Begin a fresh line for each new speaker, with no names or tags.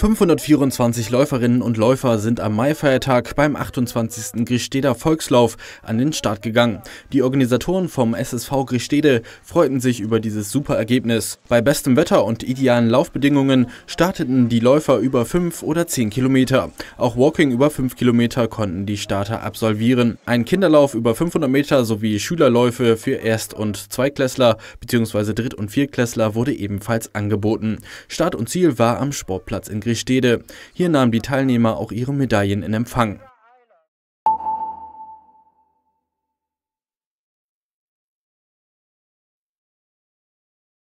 524 Läuferinnen und Läufer sind am Maifeiertag beim 28. Gesteder Volkslauf an den Start gegangen. Die Organisatoren vom SSV Gestede freuten sich über dieses super Ergebnis. Bei bestem Wetter und idealen Laufbedingungen starteten die Läufer über 5 oder 10 Kilometer. Auch Walking über 5 Kilometer konnten die Starter absolvieren. Ein Kinderlauf über 500 Meter sowie Schülerläufe für Erst- und Zweiklässler bzw. Dritt- und Viertklässler wurde ebenfalls angeboten. Start und Ziel war am Sportplatz in Gestede. Gestede. Hier nahmen die Teilnehmer auch ihre Medaillen in Empfang.